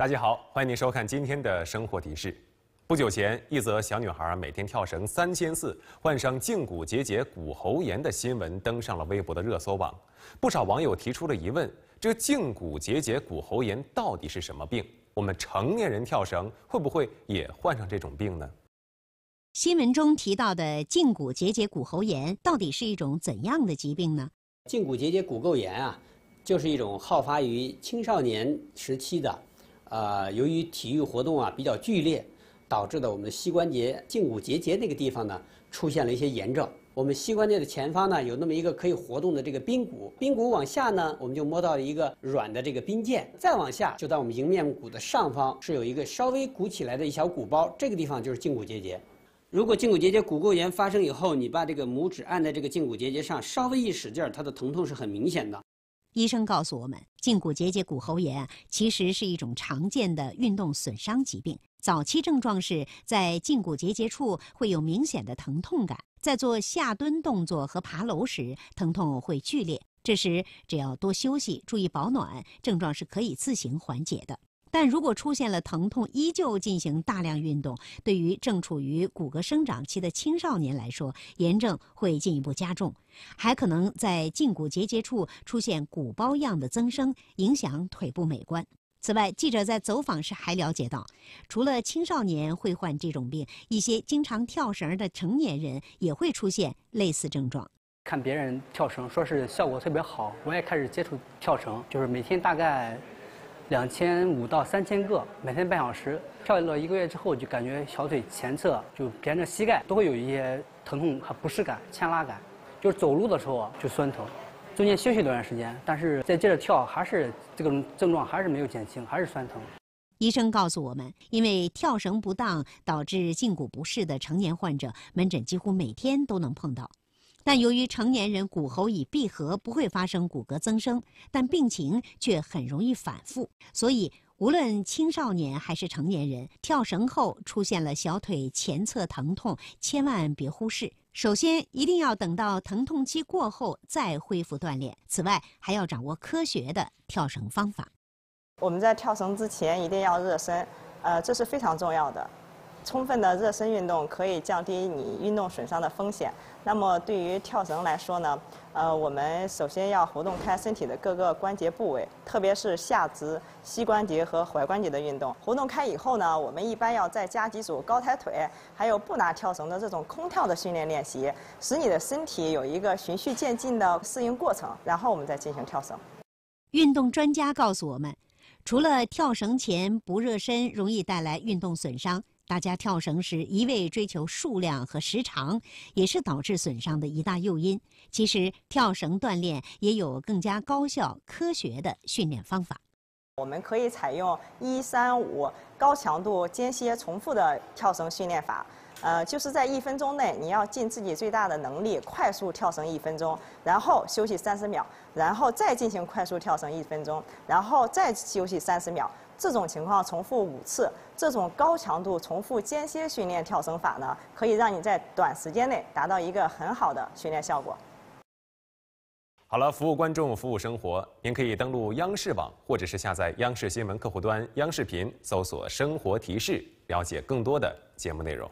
大家好，欢迎您收看今天的《生活提示》。不久前，一则小女孩每天跳绳三千次，患上胫骨结节骨骺炎的新闻登上了微博的热搜榜。不少网友提出了疑问：这胫骨结节骨骺炎到底是什么病？我们成年人跳绳会不会也患上这种病呢？新闻中提到的胫骨结节骨骺炎到底是一种怎样的疾病呢？胫骨结节骨骺炎啊，就是一种好发于青少年时期的。呃，由于体育活动啊比较剧烈，导致的我们的膝关节胫骨结节那个地方呢出现了一些炎症。我们膝关节的前方呢有那么一个可以活动的这个髌骨，髌骨往下呢我们就摸到了一个软的这个髌腱，再往下就在我们迎面骨的上方是有一个稍微鼓起来的一小鼓包，这个地方就是胫骨结节。如果胫骨结节骨垢炎发生以后，你把这个拇指按在这个胫骨结节上，稍微一使劲儿，它的疼痛是很明显的。医生告诉我们，胫骨结节骨骺炎其实是一种常见的运动损伤疾病。早期症状是在胫骨结节处会有明显的疼痛感，在做下蹲动作和爬楼时，疼痛会剧烈。这时只要多休息、注意保暖，症状是可以自行缓解的。但如果出现了疼痛，依旧进行大量运动，对于正处于骨骼生长期的青少年来说，炎症会进一步加重，还可能在胫骨结节处出现骨包样的增生，影响腿部美观。此外，记者在走访时还了解到，除了青少年会患这种病，一些经常跳绳的成年人也会出现类似症状。看别人跳绳，说是效果特别好，我也开始接触跳绳，就是每天大概。两千五到三千个，每天半小时，跳了一个月之后，就感觉小腿前侧就连着膝盖都会有一些疼痛和不适感、牵拉感，就是走路的时候就酸疼。中间休息一段时间，但是再接着跳，还是这个症状还是没有减轻，还是酸疼。医生告诉我们，因为跳绳不当导致胫骨不适的成年患者，门诊几乎每天都能碰到。但由于成年人骨骺已闭合，不会发生骨骼增生，但病情却很容易反复。所以，无论青少年还是成年人，跳绳后出现了小腿前侧疼痛，千万别忽视。首先，一定要等到疼痛期过后再恢复锻炼。此外，还要掌握科学的跳绳方法。我们在跳绳之前一定要热身，呃，这是非常重要的。充分的热身运动可以降低你运动损伤的风险。那么，对于跳绳来说呢？呃，我们首先要活动开身体的各个关节部位，特别是下肢、膝关节和踝关节的运动。活动开以后呢，我们一般要再加几组高抬腿，还有不拿跳绳的这种空跳的训练练习，使你的身体有一个循序渐进的适应过程。然后我们再进行跳绳。运动专家告诉我们，除了跳绳前不热身，容易带来运动损伤。大家跳绳时一味追求数量和时长，也是导致损伤的一大诱因。其实，跳绳锻炼也有更加高效、科学的训练方法。我们可以采用一三五高强度间歇重复的跳绳训练法。呃，就是在一分钟内，你要尽自己最大的能力快速跳绳一分钟，然后休息三十秒，然后再进行快速跳绳一分钟，然后再休息三十秒。这种情况重复五次，这种高强度重复间歇训练跳绳法呢，可以让你在短时间内达到一个很好的训练效果。好了，服务观众，服务生活，您可以登录央视网，或者是下载央视新闻客户端、央视频，搜索“生活提示”，了解更多的节目内容。